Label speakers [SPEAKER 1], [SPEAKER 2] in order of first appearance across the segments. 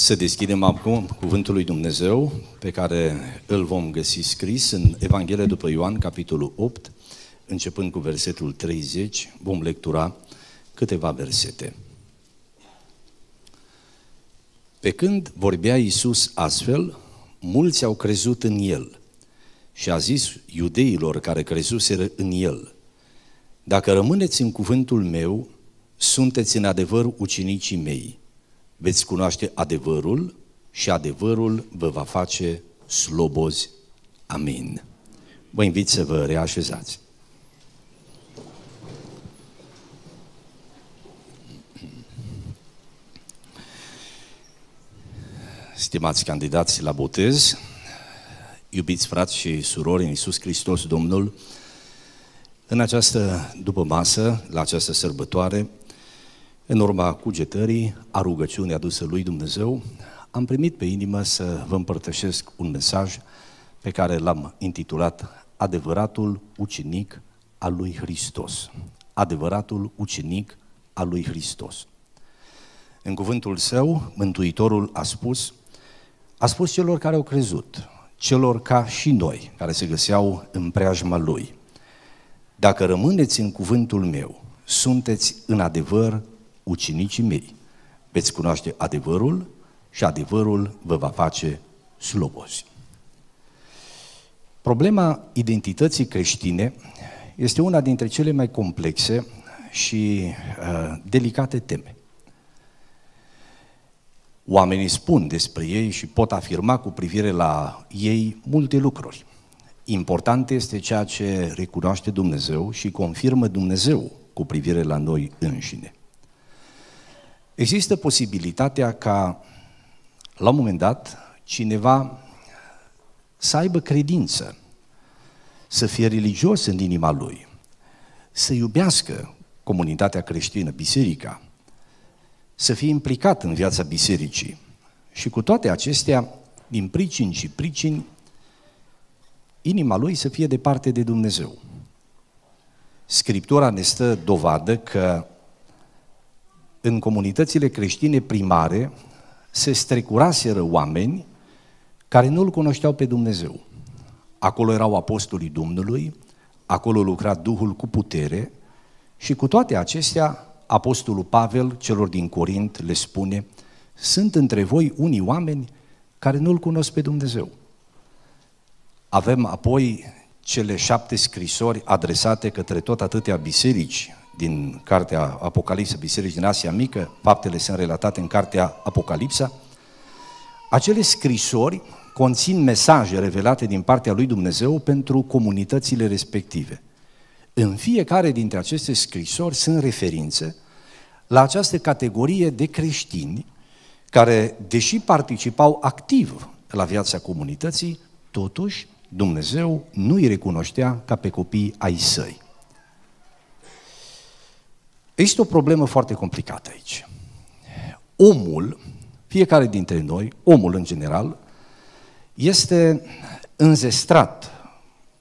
[SPEAKER 1] Să deschidem acum Cuvântul lui Dumnezeu, pe care îl vom găsi scris în Evanghelia după Ioan, capitolul 8, începând cu versetul 30, vom lectura câteva versete. Pe când vorbea Iisus astfel, mulți au crezut în El și a zis iudeilor care crezuseră în El, Dacă rămâneți în cuvântul meu, sunteți în adevăr ucinicii mei veți cunoaște adevărul și adevărul vă va face slobozi. Amin. Vă invit să vă reașezați. Stimați candidați la botez, iubiți frați și surori în Iisus Hristos Domnul, în această după masă, la această sărbătoare, în urma cugetării, a rugăciunii adusă lui Dumnezeu, am primit pe inimă să vă împărtășesc un mesaj pe care l-am intitulat Adevăratul ucenic al lui Hristos. Adevăratul ucenic al lui Hristos. În cuvântul său, Mântuitorul a spus, a spus celor care au crezut, celor ca și noi, care se găseau în preajma lui. Dacă rămâneți în cuvântul meu, sunteți în adevăr ucinicii mei. Veți cunoaște adevărul și adevărul vă va face slobozi. Problema identității creștine este una dintre cele mai complexe și uh, delicate teme. Oamenii spun despre ei și pot afirma cu privire la ei multe lucruri. Important este ceea ce recunoaște Dumnezeu și confirmă Dumnezeu cu privire la noi înșine. Există posibilitatea ca, la un moment dat, cineva să aibă credință, să fie religios în inima lui, să iubească comunitatea creștină, biserica, să fie implicat în viața bisericii. Și cu toate acestea, din pricini și pricini, inima lui să fie departe de Dumnezeu. Scriptura ne stă dovadă că în comunitățile creștine primare se strecuraseră oameni care nu-L cunoșteau pe Dumnezeu. Acolo erau apostolii Domnului, acolo lucra Duhul cu putere și cu toate acestea, apostolul Pavel celor din Corint le spune, sunt între voi unii oameni care nu-L cunosc pe Dumnezeu. Avem apoi cele șapte scrisori adresate către tot atâtea biserici din cartea Apocalipsa, Biserici din Asia Mică, faptele sunt relatate în cartea Apocalipsa, acele scrisori conțin mesaje revelate din partea lui Dumnezeu pentru comunitățile respective. În fiecare dintre aceste scrisori sunt referințe la această categorie de creștini care, deși participau activ la viața comunității, totuși Dumnezeu nu îi recunoștea ca pe copii ai săi. Este o problemă foarte complicată aici. Omul, fiecare dintre noi, omul în general, este înzestrat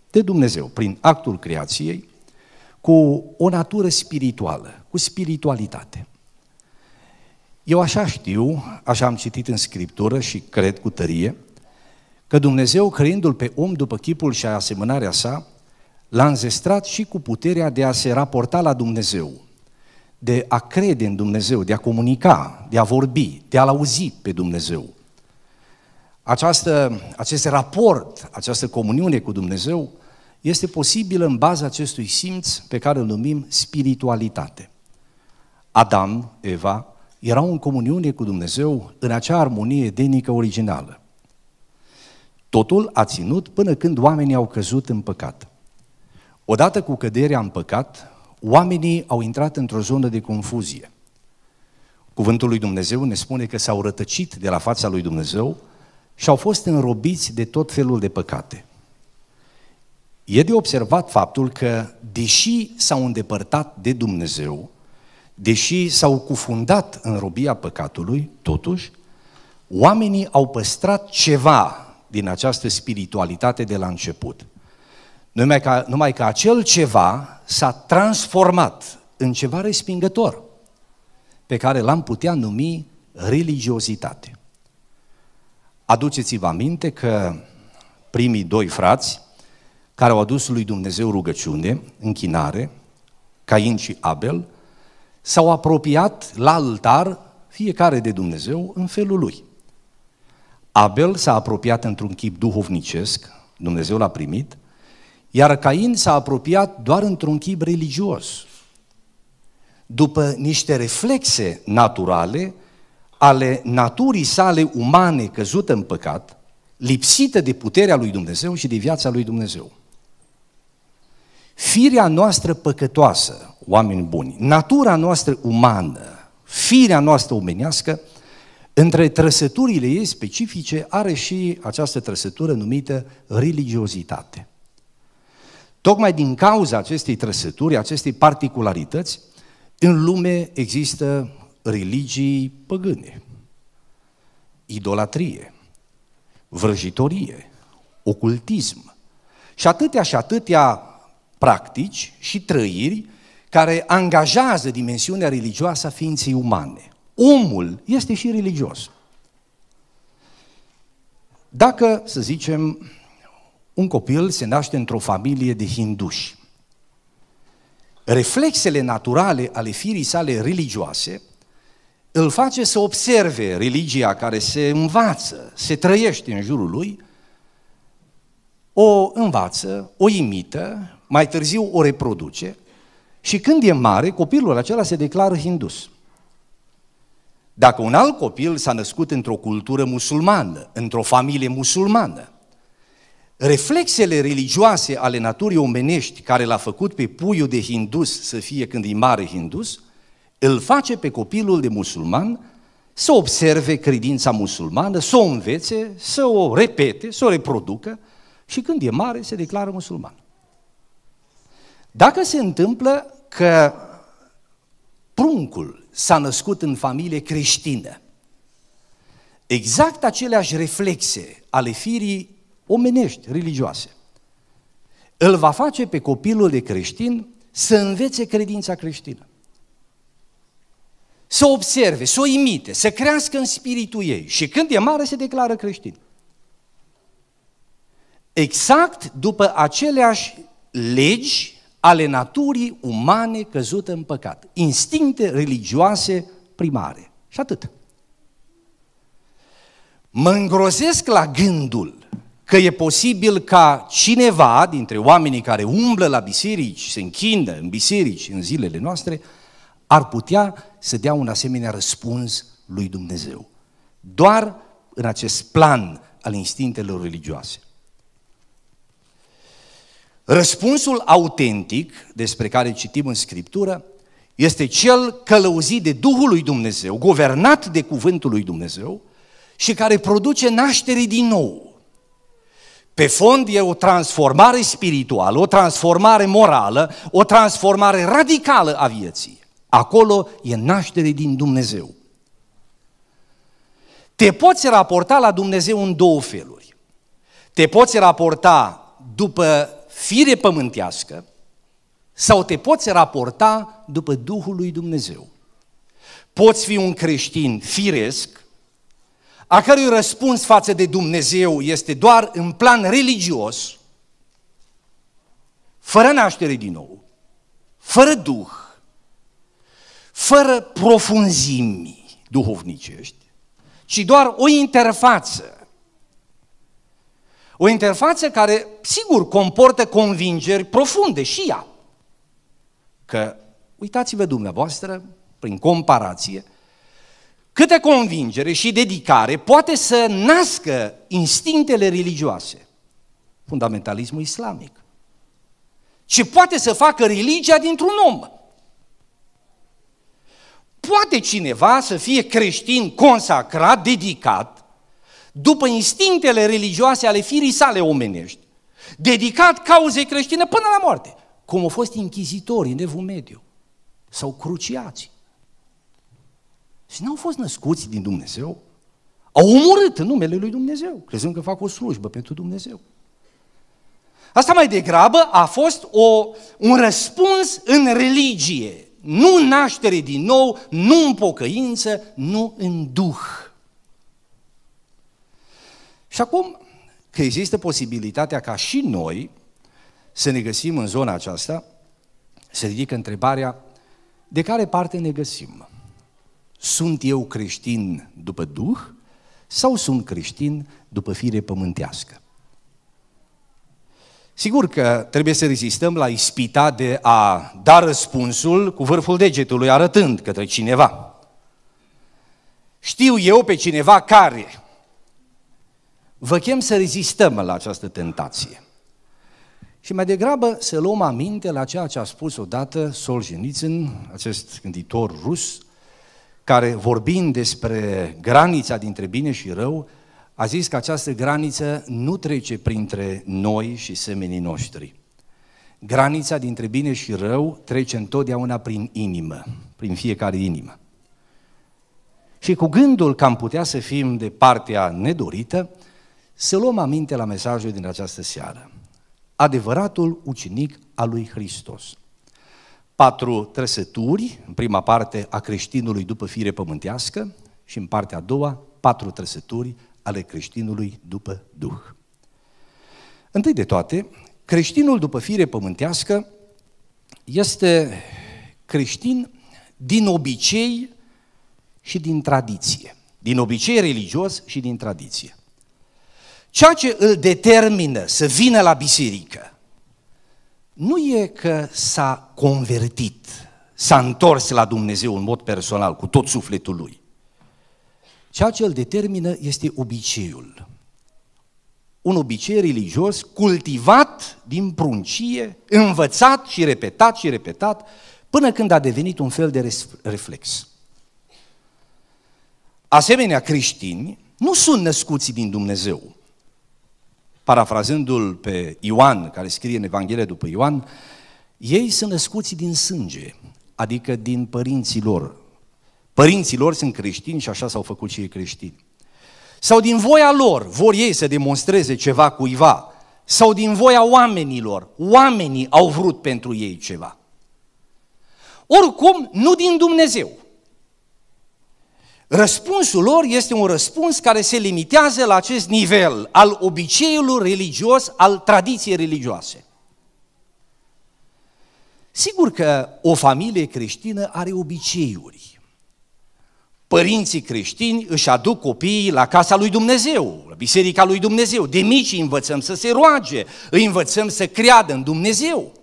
[SPEAKER 1] de Dumnezeu prin actul creației cu o natură spirituală, cu spiritualitate. Eu așa știu, așa am citit în Scriptură și cred cu tărie, că Dumnezeu, creindu l pe om după chipul și asemănarea sa, l-a înzestrat și cu puterea de a se raporta la Dumnezeu, de a crede în Dumnezeu, de a comunica, de a vorbi, de a-L auzi pe Dumnezeu. Această, acest raport, această comuniune cu Dumnezeu este posibilă în baza acestui simț pe care îl numim spiritualitate. Adam, Eva, erau în comuniune cu Dumnezeu în acea armonie edenică originală. Totul a ținut până când oamenii au căzut în păcat. Odată cu căderea în păcat, oamenii au intrat într-o zonă de confuzie. Cuvântul lui Dumnezeu ne spune că s-au rătăcit de la fața lui Dumnezeu și au fost înrobiți de tot felul de păcate. E de observat faptul că, deși s-au îndepărtat de Dumnezeu, deși s-au cufundat în robia păcatului, totuși, oamenii au păstrat ceva din această spiritualitate de la început. Numai că, numai că acel ceva s-a transformat în ceva respingător, pe care l-am putea numi religiozitate. Aduceți-vă aminte că primii doi frați care au adus lui Dumnezeu rugăciune, închinare, Cain și Abel, s-au apropiat la altar, fiecare de Dumnezeu, în felul lui. Abel s-a apropiat într-un chip duhovnicesc, Dumnezeu l-a primit, iar Cain s-a apropiat doar într-un chip religios. După niște reflexe naturale ale naturii sale umane căzută în păcat, lipsită de puterea lui Dumnezeu și de viața lui Dumnezeu. Firea noastră păcătoasă, oameni buni, natura noastră umană, firea noastră omenească, între trăsăturile ei specifice are și această trăsătură numită religiozitate. Tocmai din cauza acestei trăsături, acestei particularități, în lume există religii păgâne, idolatrie, vrăjitorie, ocultism și atâtea și atâtea practici și trăiri care angajează dimensiunea religioasă a ființei umane. Omul este și religios. Dacă, să zicem, un copil se naște într-o familie de hinduși. Reflexele naturale ale firii sale religioase îl face să observe religia care se învață, se trăiește în jurul lui, o învață, o imită, mai târziu o reproduce și când e mare, copilul acela se declară hindus. Dacă un alt copil s-a născut într-o cultură musulmană, într-o familie musulmană, reflexele religioase ale naturii omenești care l-a făcut pe puiul de hindus să fie când e mare hindus, îl face pe copilul de musulman să observe credința musulmană, să o învețe, să o repete, să o reproducă și când e mare se declară musulman. Dacă se întâmplă că pruncul s-a născut în familie creștină, exact aceleași reflexe ale firii omenești, religioase. Îl va face pe copilul de creștin să învețe credința creștină. Să observe, să o imite, să crească în spiritul ei și când e mare se declară creștin. Exact după aceleași legi ale naturii umane căzută în păcat. Instincte religioase primare. Și atât. Mă îngrozesc la gândul că e posibil ca cineva dintre oamenii care umblă la biserici, se închină în biserici în zilele noastre, ar putea să dea un asemenea răspuns lui Dumnezeu. Doar în acest plan al instinctelor religioase. Răspunsul autentic despre care citim în Scriptură este cel călăuzit de Duhul lui Dumnezeu, guvernat de Cuvântul lui Dumnezeu și care produce naștere din nou. Pe fond e o transformare spirituală, o transformare morală, o transformare radicală a vieții. Acolo e naștere din Dumnezeu. Te poți raporta la Dumnezeu în două feluri. Te poți raporta după fire pământească sau te poți raporta după Duhul lui Dumnezeu. Poți fi un creștin firesc, a cărui răspuns față de Dumnezeu este doar în plan religios, fără naștere din nou, fără duh, fără profunzimi duhovnicești, ci doar o interfață. O interfață care, sigur, comportă convingeri profunde și ea. Că, uitați-vă dumneavoastră, prin comparație, Câtă convingere și dedicare poate să nască instinctele religioase? Fundamentalismul islamic. Ce poate să facă religia dintr-un om? Poate cineva să fie creștin consacrat, dedicat, după instinctele religioase ale firii sale omenești, dedicat cauzei creștine până la moarte, cum au fost închizitorii în Evul Mediu sau cruciații. Și n-au fost născuți din Dumnezeu. Au omorât în numele lui Dumnezeu, crezând că fac o slujbă pentru Dumnezeu. Asta mai degrabă a fost o, un răspuns în religie, nu în naștere din nou, nu în pocăință, nu în duh. Și acum că există posibilitatea ca și noi să ne găsim în zona aceasta, se ridică întrebarea de care parte ne găsim. Sunt eu creștin după Duh sau sunt creștin după fire pământească? Sigur că trebuie să rezistăm la ispita de a da răspunsul cu vârful degetului arătând către cineva. Știu eu pe cineva care. Vă chem să rezistăm la această tentație. Și mai degrabă să luăm aminte la ceea ce a spus odată Solzhenitsyn, acest gânditor rus, care vorbind despre granița dintre bine și rău, a zis că această graniță nu trece printre noi și semenii noștri. Granița dintre bine și rău trece întotdeauna prin inimă, prin fiecare inimă. Și cu gândul că am putea să fim de partea nedorită, să luăm aminte la mesajul din această seară. Adevăratul ucenic al lui Hristos patru trăsături, în prima parte a creștinului după fire pământească și în partea a doua patru trăsături ale creștinului după Duh. Întâi de toate, creștinul după fire pământească este creștin din obicei și din tradiție. Din obicei religios și din tradiție. Ceea ce îl determină să vină la biserică, nu e că s-a convertit, s-a întors la Dumnezeu în mod personal, cu tot sufletul lui. Ceea ce îl determină este obiceiul. Un obicei religios cultivat din pruncie, învățat și repetat și repetat, până când a devenit un fel de reflex. Asemenea, creștini nu sunt născuți din Dumnezeu, parafrazându-l pe Ioan, care scrie în Evanghelie după Ioan, ei sunt născuți din sânge, adică din părinții lor. Părinții lor sunt creștini și așa s-au făcut și ei creștini. Sau din voia lor vor ei să demonstreze ceva cuiva, sau din voia oamenilor. Oamenii au vrut pentru ei ceva. Oricum, nu din Dumnezeu. Răspunsul lor este un răspuns care se limitează la acest nivel al obiceiului religios, al tradiției religioase. Sigur că o familie creștină are obiceiuri. Părinții creștini își aduc copiii la casa lui Dumnezeu, la biserica lui Dumnezeu. De mici îi învățăm să se roage, îi învățăm să creadă în Dumnezeu.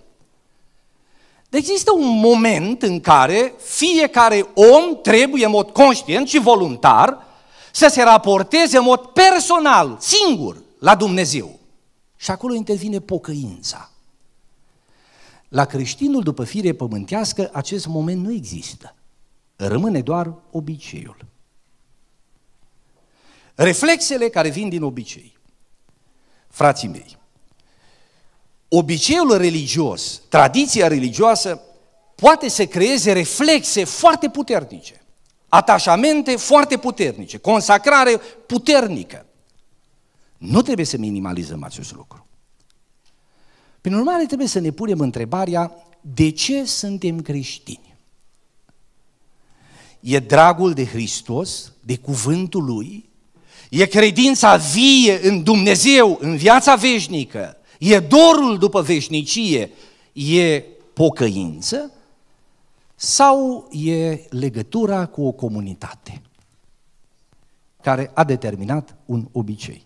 [SPEAKER 1] Deci există un moment în care fiecare om trebuie în mod conștient și voluntar să se raporteze în mod personal, singur, la Dumnezeu. Și acolo intervine pocăința. La creștinul după fire pământească acest moment nu există. Rămâne doar obiceiul. Reflexele care vin din obicei. Frații mei, obiceiul religios, tradiția religioasă, poate să creeze reflexe foarte puternice, atașamente foarte puternice, consacrare puternică. Nu trebuie să minimalizăm acest lucru. Prin urmare, trebuie să ne punem întrebarea de ce suntem creștini? E dragul de Hristos, de cuvântul Lui? E credința vie în Dumnezeu, în viața veșnică, E dorul după veșnicie? E pocăință? Sau e legătura cu o comunitate care a determinat un obicei?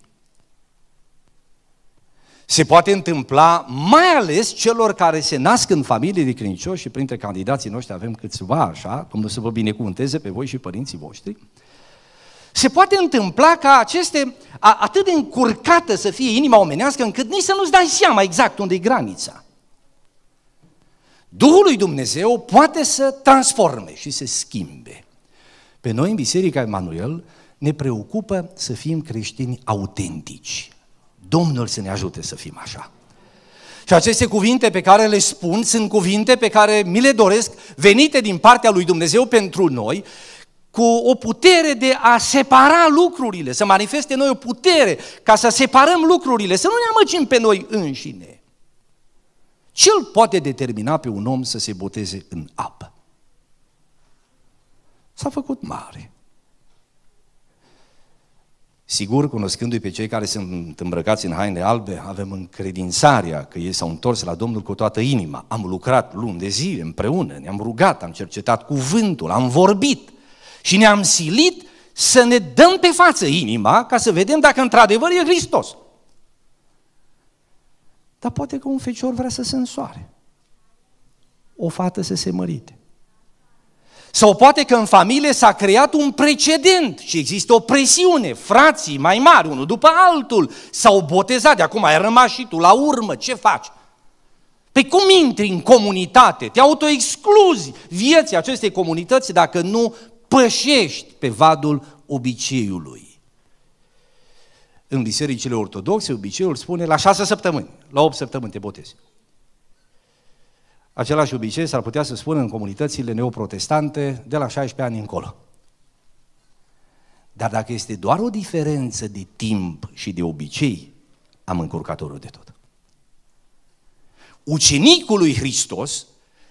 [SPEAKER 1] Se poate întâmpla mai ales celor care se nasc în familii de credincioși și printre candidații noștri avem câțiva așa, cum să vă binecuvânteze pe voi și părinții voștri, uh, se poate întâmpla ca aceste, a, atât de încurcată să fie inima omenească, încât nici să nu-ți dai seama exact unde e granița. Duhul lui Dumnezeu poate să transforme și să schimbe. Pe noi, în Biserica Emanuel, ne preocupă să fim creștini autentici. Domnul să ne ajute să fim așa. Și aceste cuvinte pe care le spun sunt cuvinte pe care mi le doresc venite din partea lui Dumnezeu pentru noi cu o putere de a separa lucrurile, să manifeste noi o putere ca să separăm lucrurile, să nu ne amăgim pe noi înșine. Ce îl poate determina pe un om să se boteze în apă? S-a făcut mare. Sigur, cunoscându-i pe cei care sunt îmbrăcați în haine albe, avem încredințarea că ei s-au întors la Domnul cu toată inima. Am lucrat luni de zile împreună, ne-am rugat, am cercetat cuvântul, am vorbit. Și ne-am silit să ne dăm pe față inima ca să vedem dacă într-adevăr e Hristos. Dar poate că un fecior vrea să se însoare. O fată să se mărite. Sau poate că în familie s-a creat un precedent și există o presiune. Frații mai mari, unul după altul, s-au botezat de acum, ai rămas și tu la urmă, ce faci? Pe păi cum intri în comunitate? Te autoexcluzi vieții acestei comunități dacă nu pășești pe vadul obiceiului. În bisericile ortodoxe, obiceiul spune la șase săptămâni, la opt săptămâni te botezi. Același obicei s-ar putea să spună în comunitățile neoprotestante de la 16 ani încolo. Dar dacă este doar o diferență de timp și de obicei, am încurcat-o de tot. Ucenicul lui Hristos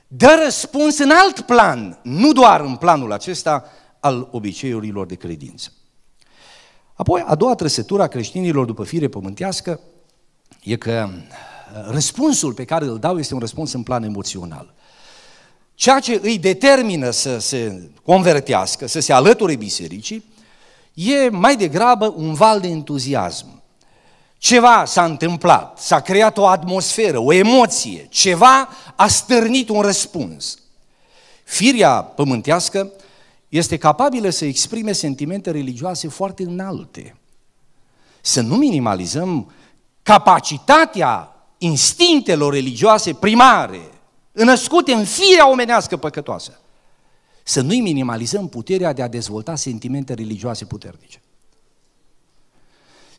[SPEAKER 1] dă răspuns în alt plan, nu doar în planul acesta al obiceiurilor de credință. Apoi, a doua trăsătură a creștinilor după fire pământească e că uh, răspunsul pe care îl dau este un răspuns în plan emoțional. Ceea ce îi determină să se convertească, să se alăture bisericii, e mai degrabă un val de entuziasm. Ceva s-a întâmplat, s-a creat o atmosferă, o emoție, ceva a stârnit un răspuns. Firia pământească este capabilă să exprime sentimente religioase foarte înalte. Să nu minimalizăm capacitatea instinctelor religioase primare, înăscute în firea omenească păcătoasă. Să nu-i minimalizăm puterea de a dezvolta sentimente religioase puternice.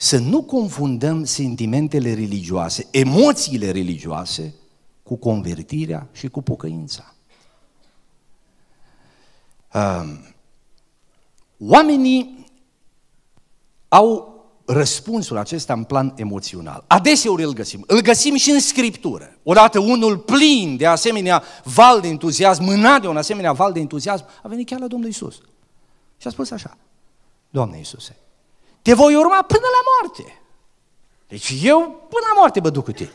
[SPEAKER 1] Să nu confundăm sentimentele religioase, emoțiile religioase, cu convertirea și cu pocăința. Oamenii au răspunsul acesta în plan emoțional. Adeseori îl găsim. Îl găsim și în Scriptură. Odată unul plin de asemenea val de entuziasm, mânat de un asemenea val de entuziasm, a venit chiar la Domnul Isus. Și a spus așa, Doamne Iisuse, te voi urma până la moarte. Deci eu până la moarte mă duc cu tine.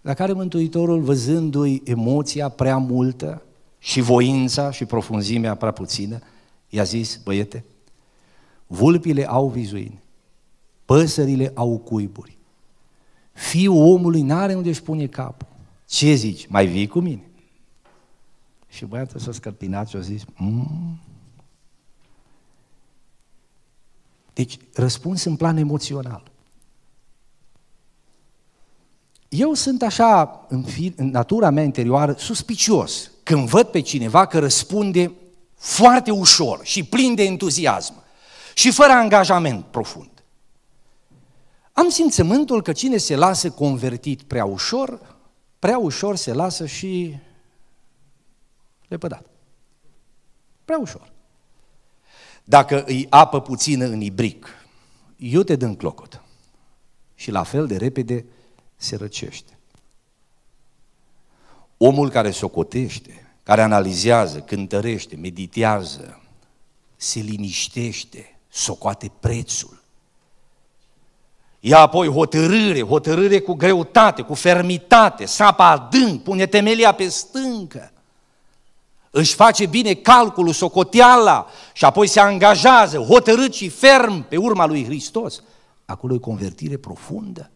[SPEAKER 1] La care Mântuitorul, văzându-i emoția prea multă și voința și profunzimea prea puțină, i-a zis, băiete, vulpile au vizuini, păsările au cuiburi, fiul omului n-are unde își pune capul. Ce zici? Mai vii cu mine? Și băiatul s-a scărpinat și a zis, mmm, Deci, răspuns în plan emoțional. Eu sunt așa, în, fi, în natura mea interioară, suspicios când văd pe cineva că răspunde foarte ușor și plin de entuziasm și fără angajament profund. Am simțământul că cine se lasă convertit prea ușor, prea ușor se lasă și lepădat. Prea ușor. Dacă îi apă puțină în ibric, eu iute din clocot. Și la fel de repede se răcește. Omul care socotește, care analizează, cântărește, meditează, se liniștește, socoate prețul. Ia apoi hotărâre, hotărâre cu greutate, cu fermitate, sapă adânc, pune temelia pe stâncă își face bine calculul, socoteala și apoi se angajează hotărât și ferm pe urma lui Hristos, acolo e convertire profundă.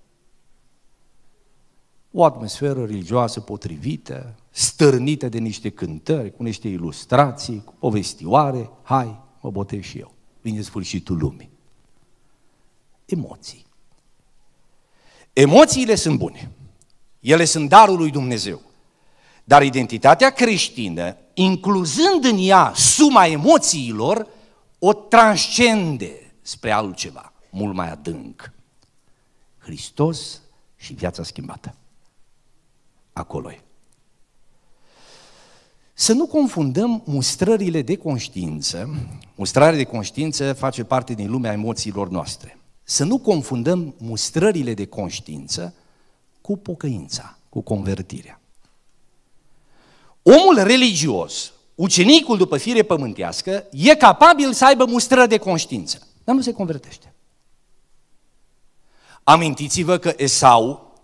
[SPEAKER 1] O atmosferă religioasă potrivită, stârnită de niște cântări, cu niște ilustrații, cu povestioare, hai, mă botez și eu, vine sfârșitul lumii. Emoții. Emoțiile sunt bune. Ele sunt darul lui Dumnezeu. Dar identitatea creștină, incluzând în ea suma emoțiilor, o transcende spre altceva, mult mai adânc. Hristos și viața schimbată. Acolo e. Să nu confundăm mustrările de conștiință. Mustrarea de conștiință face parte din lumea emoțiilor noastre. Să nu confundăm mustrările de conștiință cu pocăința, cu convertirea. Omul religios, ucenicul după fire pământească, e capabil să aibă mustră de conștiință, dar nu se convertește. Amintiți-vă că Esau,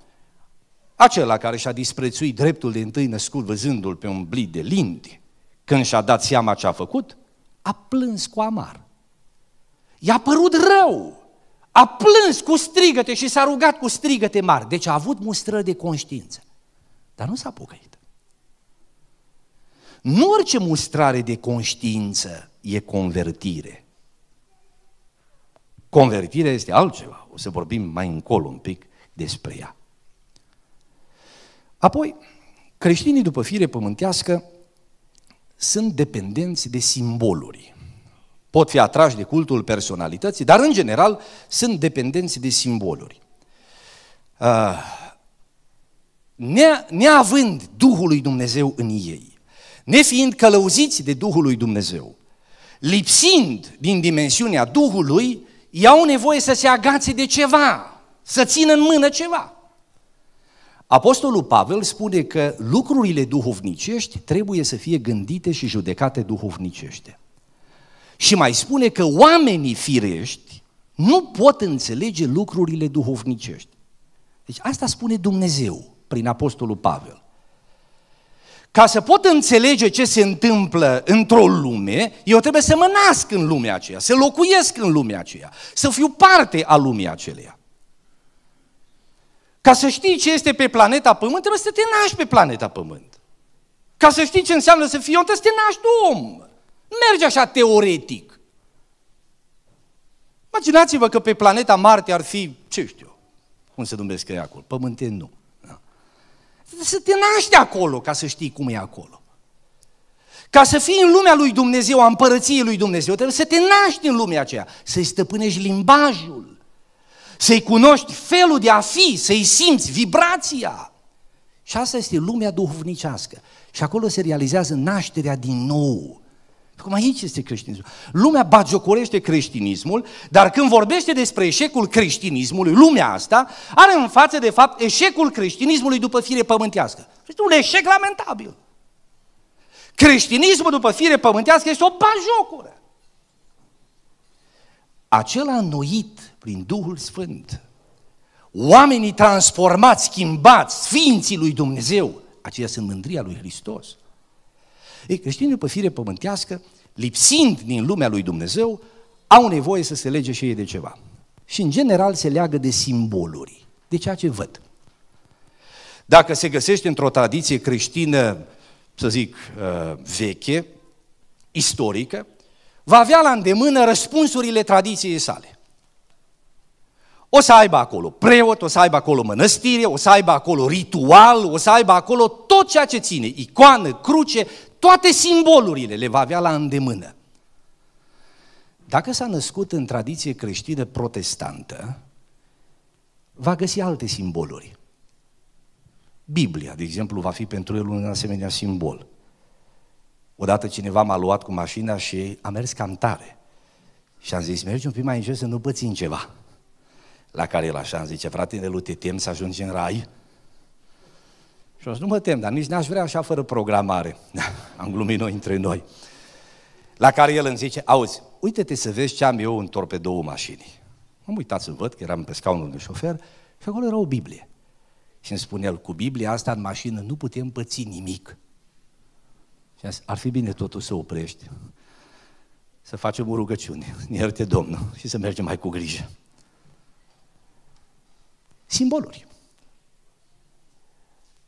[SPEAKER 1] acela care și-a disprețuit dreptul de întâi născut văzându-l pe un blid de lindi, când și-a dat seama ce a făcut, a plâns cu amar. I-a părut rău, a plâns cu strigăte și s-a rugat cu strigăte mari, deci a avut mustră de conștiință, dar nu s-a pocăit. Nu orice mustrare de conștiință e convertire. Convertirea este altceva. O să vorbim mai încolo un pic despre ea. Apoi, creștinii după fire pământească sunt dependenți de simboluri. Pot fi atrași de cultul personalității, dar în general sunt dependenți de simboluri. Ah, neavând Duhul lui Dumnezeu în ei, nefiind călăuziți de Duhul lui Dumnezeu, lipsind din dimensiunea Duhului, ei au nevoie să se agațe de ceva, să țină în mână ceva. Apostolul Pavel spune că lucrurile duhovnicești trebuie să fie gândite și judecate duhovnicește. Și mai spune că oamenii firești nu pot înțelege lucrurile duhovnicești. Deci asta spune Dumnezeu prin Apostolul Pavel ca să pot înțelege ce se întâmplă într-o lume, eu trebuie să mă nasc în lumea aceea, să locuiesc în lumea aceea, să fiu parte a lumii aceleia. Ca să știi ce este pe planeta Pământ, trebuie să te naști pe planeta Pământ. Ca să știi ce înseamnă să fii om, trebuie să te naști om. Merge așa teoretic. Imaginați-vă că pe planeta Marte ar fi, ce știu, cum se numesc ei acolo, pământeni nu. Să te naști acolo ca să știi cum e acolo. Ca să fii în lumea lui Dumnezeu, a împărăției lui Dumnezeu, trebuie să te naști în lumea aceea, să-i stăpânești limbajul, să-i cunoști felul de a fi, să-i simți vibrația. Și asta este lumea duhovnicească. Și acolo se realizează nașterea din nou. Acum aici este creștinismul. Lumea bagiocorește creștinismul, dar când vorbește despre eșecul creștinismului, lumea asta are în față, de fapt, eșecul creștinismului după fire pământească. Este un eșec lamentabil. Creștinismul după fire pământească este o bajocură. Acela înnoit prin Duhul Sfânt, oamenii transformați, schimbați, sfinții lui Dumnezeu, aceia sunt mândria lui Hristos – ei, creștinii după fire pământească, lipsind din lumea lui Dumnezeu, au nevoie să se lege și ei de ceva. Și în general se leagă de simboluri, de ceea ce văd. Dacă se găsește într-o tradiție creștină, să zic, uh, veche, istorică, va avea la îndemână răspunsurile tradiției sale. O să aibă acolo preot, o să aibă acolo mănăstire, o să aibă acolo ritual, o să aibă acolo tot ceea ce ține, icoană, cruce, toate simbolurile le va avea la îndemână. Dacă s-a născut în tradiție creștină protestantă, va găsi alte simboluri. Biblia, de exemplu, va fi pentru el un asemenea simbol. Odată cineva m-a luat cu mașina și a mers cam tare. Și am zis, mergi un pic mai în jos să nu pățin ceva. La care el așa îmi zice, frate, lui, te tem să ajungi în rai? Și o zis, nu mă tem, dar nici n-aș vrea așa fără programare. am glumit noi între noi. La care el îmi zice, auzi, uite-te să vezi ce am eu în torpedoul mașinii. M-am uitat să văd, că eram pe scaunul de șofer, și acolo era o Biblie. Și îmi spune el, cu Biblia asta în mașină nu putem păți nimic. Și zis, ar fi bine totuși să oprești, să facem o rugăciune, ne ierte Domnul și să mergem mai cu grijă. Simboluri.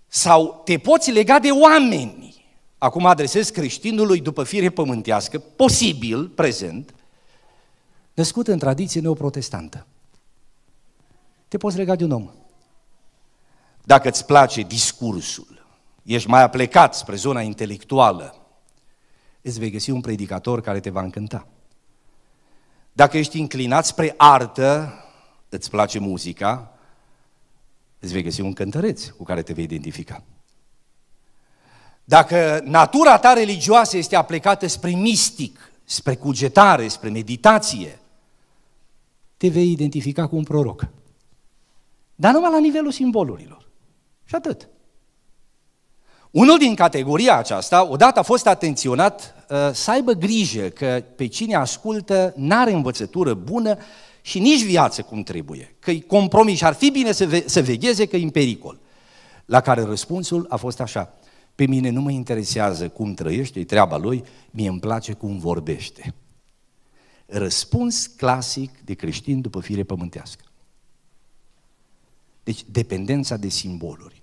[SPEAKER 1] Sau te poți lega de oameni acum adresez creștinului după fire pământească, posibil, prezent, născut în tradiție neoprotestantă. Te poți lega de un om. Dacă îți place discursul, ești mai aplecat spre zona intelectuală, îți vei găsi un predicator care te va încânta. Dacă ești inclinat spre artă, îți place muzica, îți vei găsi un cântăreț cu care te vei identifica. Dacă natura ta religioasă este aplicată spre mistic, spre cugetare, spre meditație, te vei identifica cu un proroc. Dar numai la nivelul simbolurilor. Și atât. Unul din categoria aceasta, odată a fost atenționat uh, să aibă grijă că pe cine ascultă n-are învățătură bună și nici viață cum trebuie, că e compromis și ar fi bine să, ve- să vegheze că e în pericol. La care răspunsul a fost așa. Pe mine nu mă interesează cum trăiește, e treaba lui, mie îmi place cum vorbește. Răspuns clasic de creștin după fire pământească. Deci dependența de simboluri.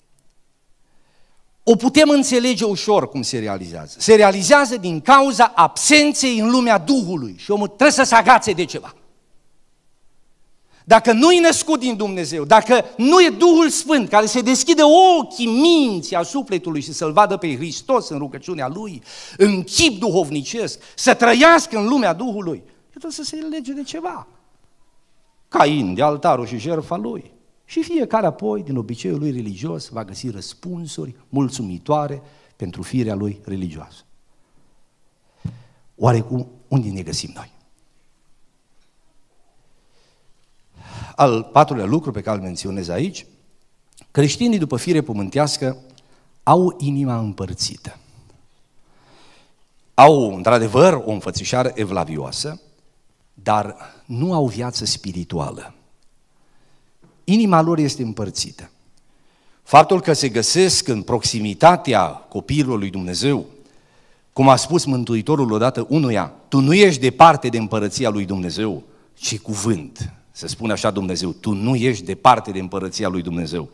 [SPEAKER 1] O putem înțelege ușor cum se realizează. Se realizează din cauza absenței în lumea Duhului și omul trebuie să se agațe de ceva dacă nu e născut din Dumnezeu, dacă nu e Duhul Sfânt care se deschide ochii, minții, sufletului și să-L vadă pe Hristos în rugăciunea Lui, în chip duhovnicesc, să trăiască în lumea Duhului, trebuie să se lege de ceva. Cain, de altarul și jertfa lui. Și fiecare apoi, din obiceiul lui religios, va găsi răspunsuri mulțumitoare pentru firea lui religioasă. Oare cu unde ne găsim noi? al patrulea lucru pe care îl menționez aici, creștinii după fire pământească au inima împărțită. Au, într-adevăr, o înfățișare evlavioasă, dar nu au viață spirituală. Inima lor este împărțită. Faptul că se găsesc în proximitatea copiilor lui Dumnezeu, cum a spus Mântuitorul odată unuia, tu nu ești departe de împărăția lui Dumnezeu, ci cuvânt. Se spune așa Dumnezeu, tu nu ești departe de împărăția lui Dumnezeu.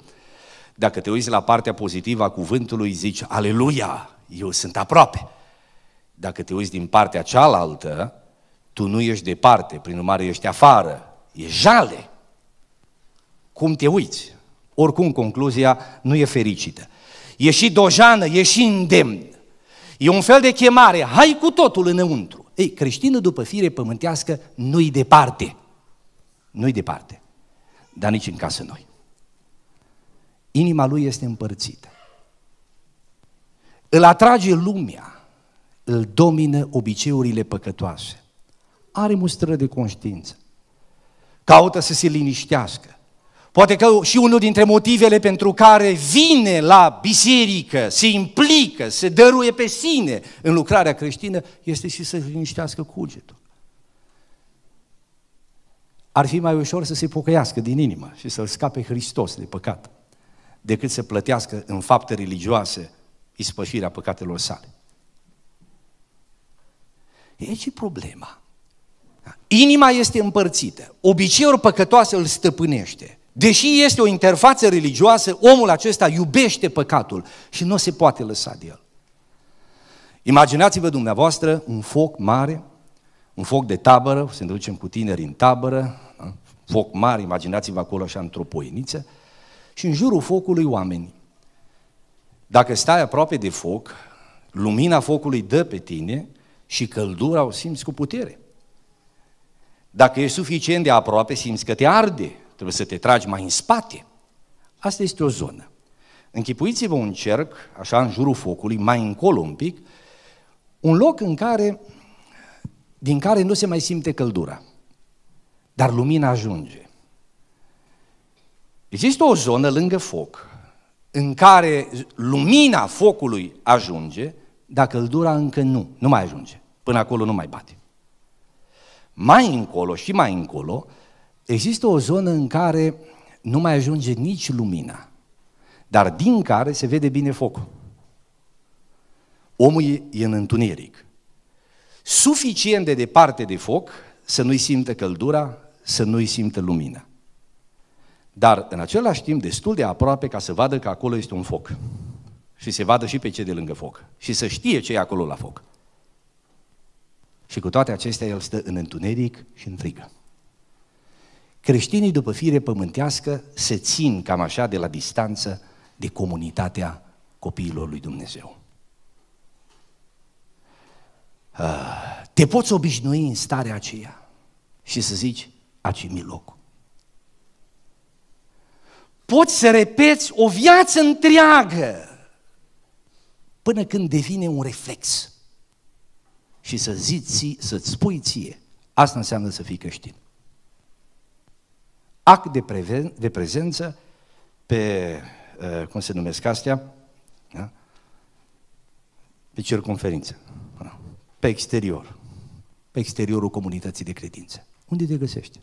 [SPEAKER 1] Dacă te uiți la partea pozitivă a cuvântului, zici, aleluia, eu sunt aproape. Dacă te uiți din partea cealaltă, tu nu ești departe, prin urmare ești afară, e jale. Cum te uiți? Oricum, concluzia nu e fericită. E și dojană, e și îndemn. E un fel de chemare, hai cu totul înăuntru. Ei, creștinul după fire pământească nu-i departe. Nu-i departe, dar nici în casă noi. Inima lui este împărțită. Îl atrage lumea, îl domină obiceiurile păcătoase. Are mustră de conștiință. Caută să se liniștească. Poate că și unul dintre motivele pentru care vine la biserică, se implică, se dăruie pe sine în lucrarea creștină, este și să liniștească cugetul ar fi mai ușor să se pocăiască din inimă și să-L scape Hristos de păcat, decât să plătească în fapte religioase ispășirea păcatelor sale. E ce problema. Inima este împărțită, obiceiul păcătoase îl stăpânește. Deși este o interfață religioasă, omul acesta iubește păcatul și nu se poate lăsa de el. Imaginați-vă dumneavoastră un foc mare, un foc de tabără, să ne ducem cu tineri în tabără, foc mare, imaginați-vă acolo așa într-o poieniță, și în jurul focului oameni. Dacă stai aproape de foc, lumina focului dă pe tine și căldura o simți cu putere. Dacă ești suficient de aproape, simți că te arde, trebuie să te tragi mai în spate. Asta este o zonă. Închipuiți-vă un cerc, așa în jurul focului, mai încolo un pic, un loc în care, din care nu se mai simte căldura. Dar lumina ajunge. Există o zonă lângă foc în care lumina focului ajunge, dar căldura încă nu, nu mai ajunge. Până acolo nu mai bate. Mai încolo și mai încolo există o zonă în care nu mai ajunge nici lumina, dar din care se vede bine focul. Omul e în întuneric. Suficient de departe de foc să nu-i simtă căldura, să nu-i simtă lumina, Dar în același timp destul de aproape ca să vadă că acolo este un foc. Și se vadă și pe cei de lângă foc. Și să știe ce e acolo la foc. Și cu toate acestea el stă în întuneric și în frigă. Creștinii după fire pământească se țin cam așa de la distanță de comunitatea copiilor lui Dumnezeu. Ah, te poți obișnui în starea aceea și să zici, aci locul. Poți să repeți o viață întreagă până când devine un reflex și să zici, să-ți spui ție. Asta înseamnă să fii creștin. Act de, preven, de prezență pe, uh, cum se numesc astea, da? pe circunferință, pe exterior, pe exteriorul comunității de credință. Unde te găsești?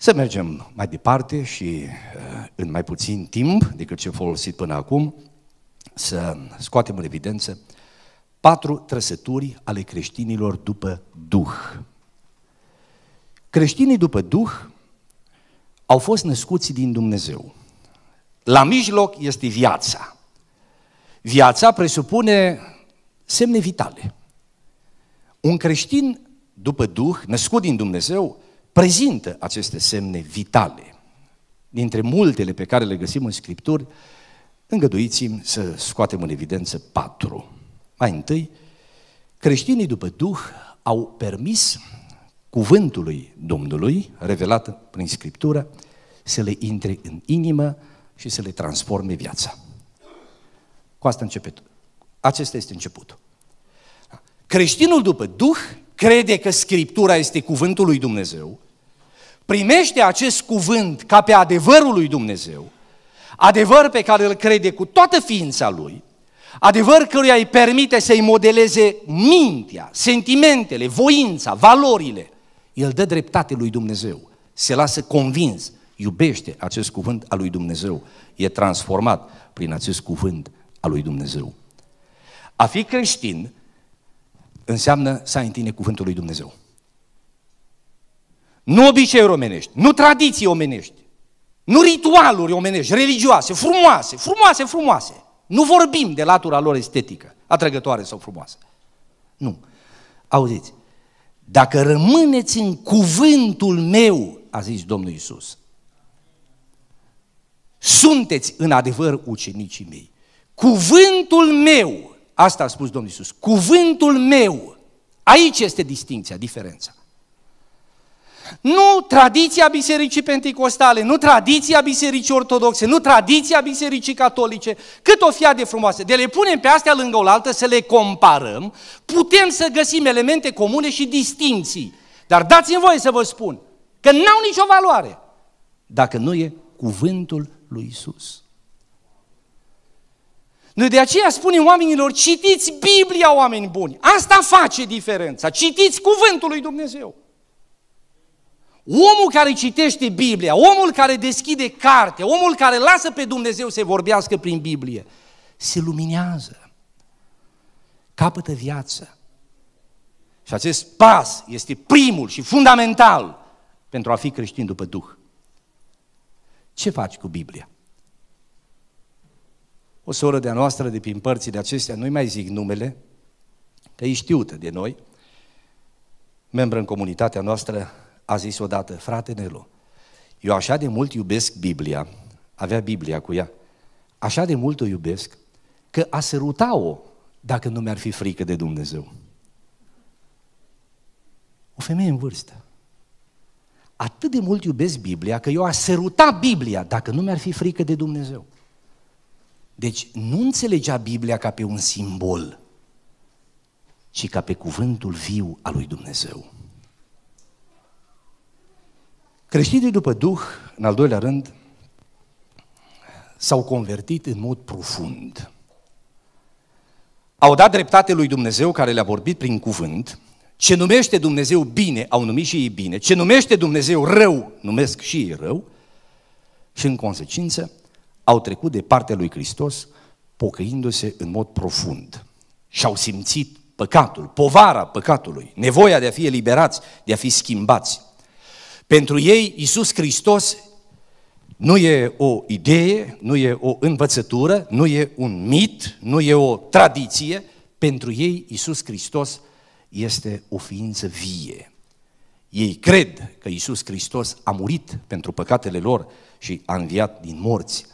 [SPEAKER 1] Să mergem mai departe și uh, în mai puțin timp decât ce folosit până acum, să scoatem în evidență patru trăsături ale creștinilor după Duh. Creștinii după Duh au fost născuți din Dumnezeu. La mijloc este viața. Viața presupune semne vitale. Un creștin după Duh, născut din Dumnezeu, prezintă aceste semne vitale. Dintre multele pe care le găsim în Scripturi, îngăduiți-mi să scoatem în evidență patru. Mai întâi, creștinii după Duh au permis cuvântului Domnului, revelat prin Scriptură, să le intre în inimă și să le transforme viața. Cu asta începe. Acesta este începutul. Creștinul după Duh crede că Scriptura este cuvântul lui Dumnezeu, primește acest cuvânt ca pe adevărul lui Dumnezeu, adevăr pe care îl crede cu toată ființa lui, adevăr căruia îi permite să-i modeleze mintea, sentimentele, voința, valorile, el dă dreptate lui Dumnezeu, se lasă convins, iubește acest cuvânt al lui Dumnezeu, e transformat prin acest cuvânt al lui Dumnezeu. A fi creștin înseamnă să ai în tine cuvântul lui Dumnezeu. Nu obiceiuri omenești, nu tradiții omenești, nu ritualuri omenești, religioase, frumoase, frumoase, frumoase. Nu vorbim de latura lor estetică, atrăgătoare sau frumoasă. Nu. Auziți, dacă rămâneți în cuvântul meu, a zis Domnul Isus, sunteți în adevăr ucenicii mei. Cuvântul meu, asta a spus Domnul Isus, cuvântul meu, aici este distinția, diferența. Nu tradiția bisericii pentecostale, nu tradiția bisericii ortodoxe, nu tradiția bisericii catolice, cât o fie de frumoase. De le punem pe astea lângă oaltă, să le comparăm, putem să găsim elemente comune și distinții. Dar dați-mi voie să vă spun că n-au nicio valoare dacă nu e cuvântul lui Isus. Noi de aceea spunem oamenilor, citiți Biblia, oameni buni. Asta face diferența. Citiți cuvântul lui Dumnezeu. Omul care citește Biblia, omul care deschide carte, omul care lasă pe Dumnezeu să vorbească prin Biblie, se luminează, capătă viață. Și acest pas este primul și fundamental pentru a fi creștin după Duh. Ce faci cu Biblia? O soră de-a noastră de prin părțile acestea, nu-i mai zic numele, că e știută de noi, membră în comunitatea noastră a zis odată, frate Nelu, eu așa de mult iubesc Biblia, avea Biblia cu ea, așa de mult o iubesc, că a săruta-o dacă nu mi-ar fi frică de Dumnezeu. O femeie în vârstă. Atât de mult iubesc Biblia că eu a săruta Biblia dacă nu mi-ar fi frică de Dumnezeu. Deci nu înțelegea Biblia ca pe un simbol, ci ca pe cuvântul viu al lui Dumnezeu. Creștinii după Duh, în al doilea rând, s-au convertit în mod profund. Au dat dreptate lui Dumnezeu care le-a vorbit prin cuvânt. Ce numește Dumnezeu bine, au numit și ei bine. Ce numește Dumnezeu rău, numesc și ei rău. Și în consecință au trecut de partea lui Hristos, pocăindu-se în mod profund. Și au simțit păcatul, povara păcatului, nevoia de a fi eliberați, de a fi schimbați. Pentru ei, Isus Hristos nu e o idee, nu e o învățătură, nu e un mit, nu e o tradiție. Pentru ei, Isus Hristos este o ființă vie. Ei cred că Isus Hristos a murit pentru păcatele lor și a înviat din morți.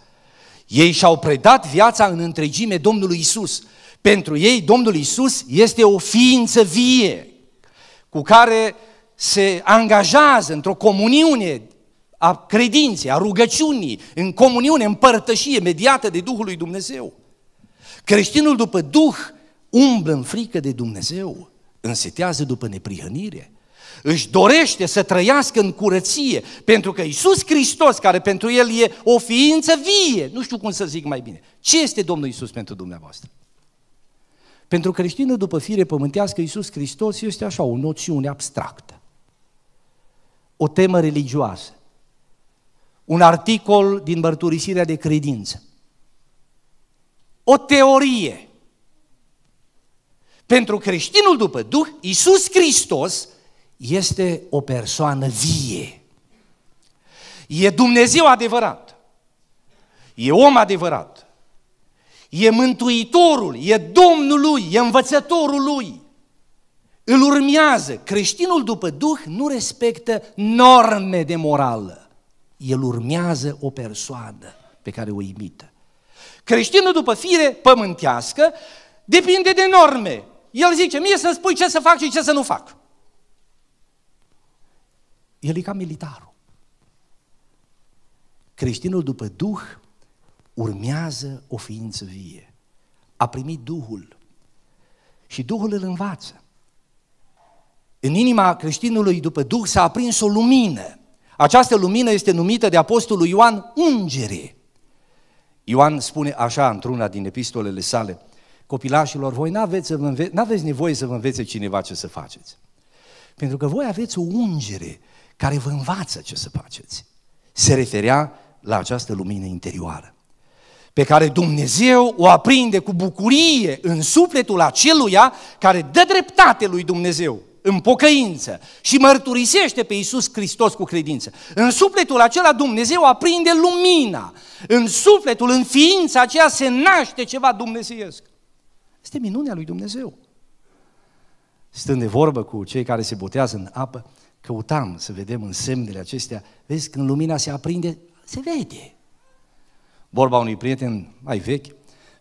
[SPEAKER 1] Ei și-au predat viața în întregime Domnului Isus. Pentru ei, Domnul Isus este o ființă vie cu care se angajează într-o comuniune a credinței, a rugăciunii, în comuniune, în părtășie mediată de Duhul lui Dumnezeu. Creștinul după Duh umblă în frică de Dumnezeu, însetează după neprihănire, își dorește să trăiască în curăție, pentru că Iisus Hristos, care pentru el e o ființă vie, nu știu cum să zic mai bine, ce este Domnul Iisus pentru dumneavoastră? Pentru creștinul după fire pământească, Iisus Hristos este așa, o noțiune abstractă o temă religioasă, un articol din mărturisirea de credință, o teorie. Pentru creștinul după Duh, Iisus Hristos este o persoană vie. E Dumnezeu adevărat. E om adevărat. E mântuitorul, e Domnul lui, e învățătorul lui îl urmează. Creștinul după Duh nu respectă norme de morală. El urmează o persoană pe care o imită. Creștinul după fire pământească depinde de norme. El zice, mie să spui ce să fac și ce să nu fac. El e ca militarul. Creștinul după Duh urmează o ființă vie. A primit Duhul și Duhul îl învață. În inima creștinului după Duh s-a aprins o lumină. Această lumină este numită de apostolul Ioan Ungere. Ioan spune așa într-una din epistolele sale, copilașilor, voi n-aveți, să vă înve- n-aveți nevoie să vă învețe cineva ce să faceți. Pentru că voi aveți o ungere care vă învață ce să faceți. Se referea la această lumină interioară, pe care Dumnezeu o aprinde cu bucurie în sufletul aceluia care dă dreptate lui Dumnezeu în pocăință și mărturisește pe Iisus Hristos cu credință. În sufletul acela Dumnezeu aprinde lumina. În sufletul, în ființa aceea se naște ceva dumnezeiesc. Este minunea lui Dumnezeu. Stând de vorbă cu cei care se botează în apă, căutam să vedem în semnele acestea. Vezi, când lumina se aprinde, se vede. Vorba unui prieten mai vechi,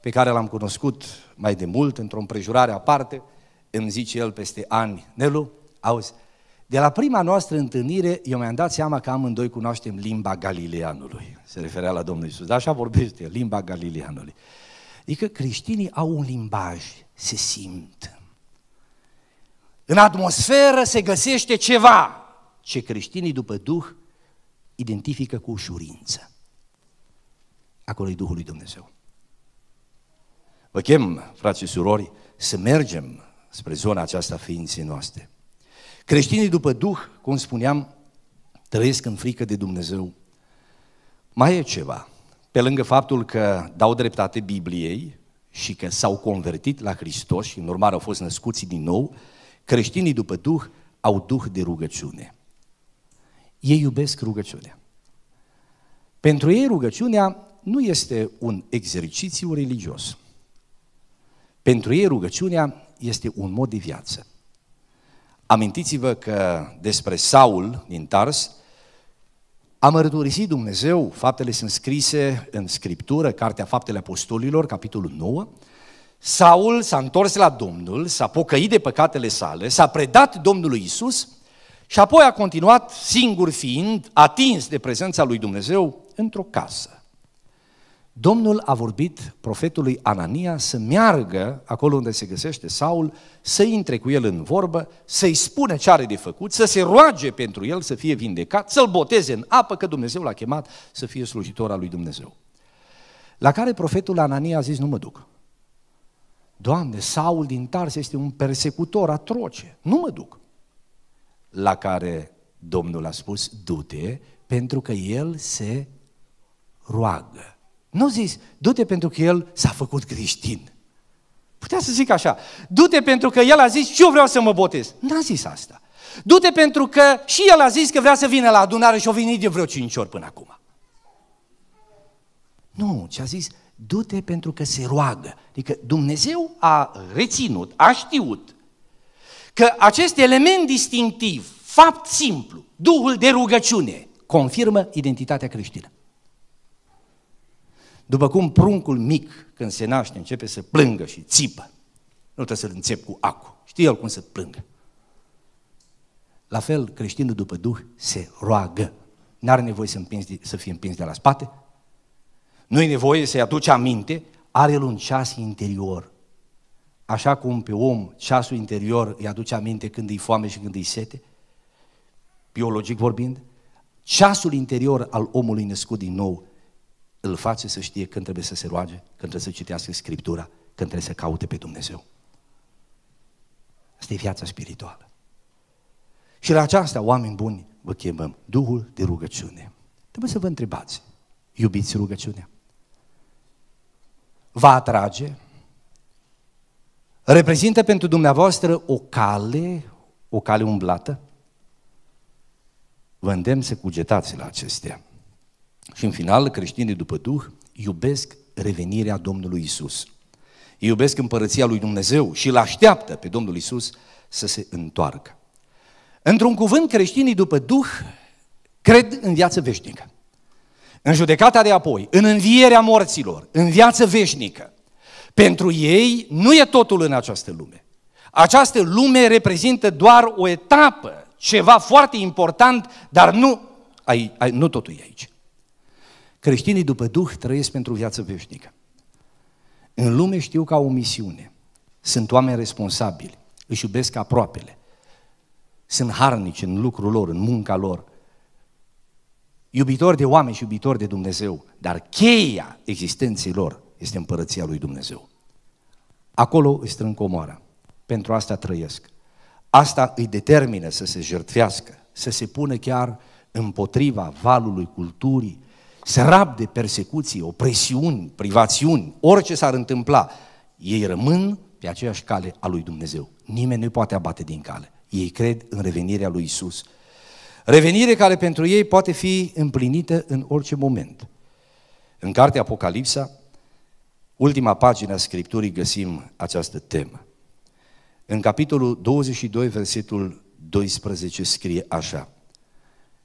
[SPEAKER 1] pe care l-am cunoscut mai de mult, într-o împrejurare aparte, îmi zice el peste ani, Nelu, auzi, de la prima noastră întâlnire, eu mi-am dat seama că amândoi cunoaștem limba galileanului. Se referea la Domnul Isus. Dar așa vorbește, limba galileanului. Adică creștinii au un limbaj, se simt. În atmosferă se găsește ceva ce creștinii după Duh identifică cu ușurință. Acolo e Duhul lui Dumnezeu. Vă chem, frații și surori, să mergem spre zona aceasta ființei noastre. Creștinii după Duh, cum spuneam, trăiesc în frică de Dumnezeu. Mai e ceva. Pe lângă faptul că dau dreptate Bibliei și că s-au convertit la Hristos și în urmare au fost născuți din nou, creștinii după Duh au Duh de rugăciune. Ei iubesc rugăciunea. Pentru ei rugăciunea nu este un exercițiu religios. Pentru ei rugăciunea este un mod de viață. Amintiți-vă că despre Saul din Tars a mărturisit Dumnezeu, faptele sunt scrise în Scriptură, Cartea Faptele Apostolilor, capitolul 9, Saul s-a întors la Domnul, s-a pocăit de păcatele sale, s-a predat Domnului Isus și apoi a continuat singur fiind, atins de prezența lui Dumnezeu, într-o casă. Domnul a vorbit profetului Anania să meargă acolo unde se găsește Saul, să intre cu el în vorbă, să-i spune ce are de făcut, să se roage pentru el să fie vindecat, să-l boteze în apă, că Dumnezeu l-a chemat să fie slujitor al lui Dumnezeu. La care profetul Anania a zis, nu mă duc. Doamne, Saul din Tars este un persecutor atroce, nu mă duc. La care Domnul a spus, du-te, pentru că el se roagă nu zis, du-te pentru că el s-a făcut creștin. Putea să zic așa, du-te pentru că el a zis și eu vreau să mă botez. N-a zis asta. Du-te pentru că și el a zis că vrea să vină la adunare și o venit de vreo cinci ori până acum. Nu, ce a zis, du-te pentru că se roagă. Adică Dumnezeu a reținut, a știut că acest element distinctiv, fapt simplu, Duhul de rugăciune, confirmă identitatea creștină. După cum pruncul mic, când se naște, începe să plângă și țipă, nu trebuie să-l înțep cu acu. Știe el cum să plângă. La fel, creștinul după Duh se roagă. N-are nevoie să, de, să fie împins de la spate, nu e nevoie să-i aduce aminte, are el un ceas interior. Așa cum pe om ceasul interior îi aduce aminte când îi foame și când îi sete, biologic vorbind, ceasul interior al omului născut din nou îl face să știe când trebuie să se roage, când trebuie să citească Scriptura, când trebuie să caute pe Dumnezeu. Asta e viața spirituală. Și la aceasta, oameni buni, vă chemăm Duhul de rugăciune. Trebuie să vă întrebați, iubiți rugăciunea? Va atrage? Reprezintă pentru dumneavoastră o cale, o cale umblată? Vă îndemn să cugetați la acestea. Și în final, creștinii după Duh iubesc revenirea Domnului Isus. iubesc împărăția lui Dumnezeu și îl așteaptă pe Domnul Isus să se întoarcă. Într-un cuvânt, creștinii după Duh cred în viață veșnică. În judecata de apoi, în învierea morților, în viață veșnică. Pentru ei nu e totul în această lume. Această lume reprezintă doar o etapă, ceva foarte important, dar nu, ai, ai, nu totul e aici. Creștinii după Duh trăiesc pentru viață veșnică. În lume știu că au o misiune. Sunt oameni responsabili, își iubesc aproapele, sunt harnici în lucrul lor, în munca lor, iubitori de oameni și iubitori de Dumnezeu, dar cheia existenței lor este împărăția lui Dumnezeu. Acolo îi strâng comoara. Pentru asta trăiesc. Asta îi determină să se jertfească, să se pună chiar împotriva valului culturii, rab de persecuții, opresiuni, privațiuni, orice s-ar întâmpla, ei rămân pe aceeași cale a lui Dumnezeu. Nimeni nu poate abate din cale. Ei cred în revenirea lui Isus. Revenire care pentru ei poate fi împlinită în orice moment. În cartea Apocalipsa, ultima pagină a Scripturii găsim această temă. În capitolul 22, versetul 12 scrie așa.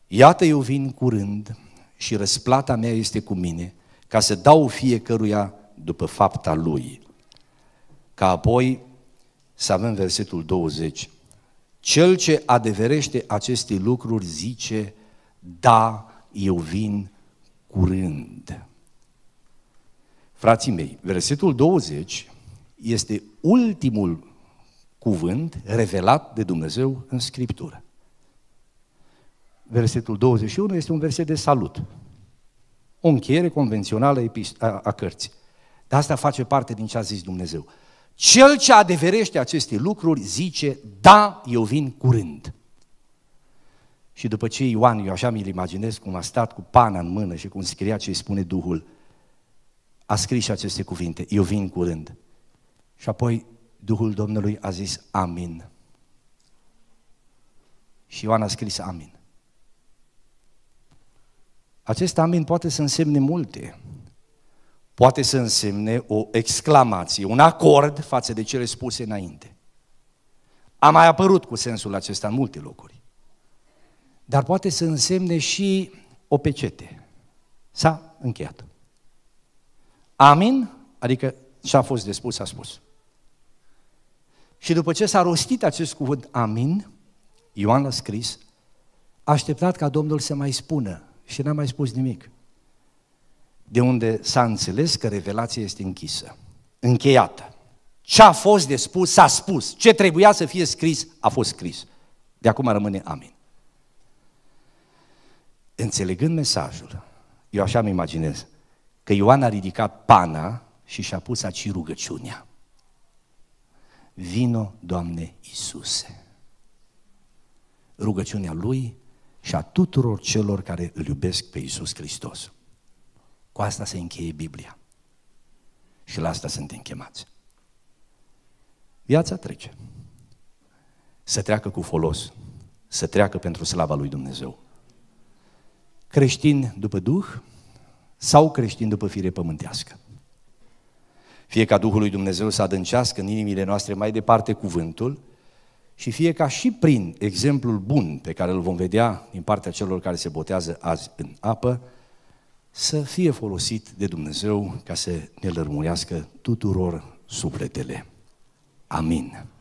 [SPEAKER 1] Iată eu vin curând, și răsplata mea este cu mine, ca să dau fiecăruia după fapta lui. Ca apoi să avem versetul 20. Cel ce adeverește aceste lucruri zice, da, eu vin curând. Frații mei, versetul 20 este ultimul cuvânt revelat de Dumnezeu în Scriptură versetul 21, este un verset de salut. O încheiere convențională a cărții. Dar asta face parte din ce a zis Dumnezeu. Cel ce adeverește aceste lucruri zice, da, eu vin curând. Și după ce Ioan, eu așa mi-l imaginez cum a stat cu pana în mână și cum scria ce îi spune Duhul, a scris și aceste cuvinte, eu vin curând. Și apoi Duhul Domnului a zis, amin. Și Ioan a scris, amin. Acest amin poate să însemne multe. Poate să însemne o exclamație, un acord față de cele spuse înainte. A mai apărut cu sensul acesta în multe locuri. Dar poate să însemne și o pecete. S-a încheiat. Amin, adică ce a fost de spus, a spus. Și după ce s-a rostit acest cuvânt, amin, Ioan l-a scris, a așteptat ca Domnul să mai spună și n-a mai spus nimic. De unde s-a înțeles că revelația este închisă, încheiată. Ce a fost de spus, s-a spus. Ce trebuia să fie scris, a fost scris. De acum rămâne amin. Înțelegând mesajul, eu așa mă imaginez, că Ioan a ridicat pana și și-a pus aci rugăciunea. Vino, Doamne Iisuse! Rugăciunea lui și a tuturor celor care îl iubesc pe Iisus Hristos. Cu asta se încheie Biblia. Și la asta suntem chemați. Viața trece. Să treacă cu folos. Să treacă pentru slava lui Dumnezeu. Creștin după Duh sau creștin după fire pământească. Fie ca Duhul lui Dumnezeu să adâncească în inimile noastre mai departe cuvântul și fie ca și prin exemplul bun pe care îl vom vedea din partea celor care se botează azi în apă, să fie folosit de Dumnezeu ca să ne lărmurească tuturor sufletele. Amin.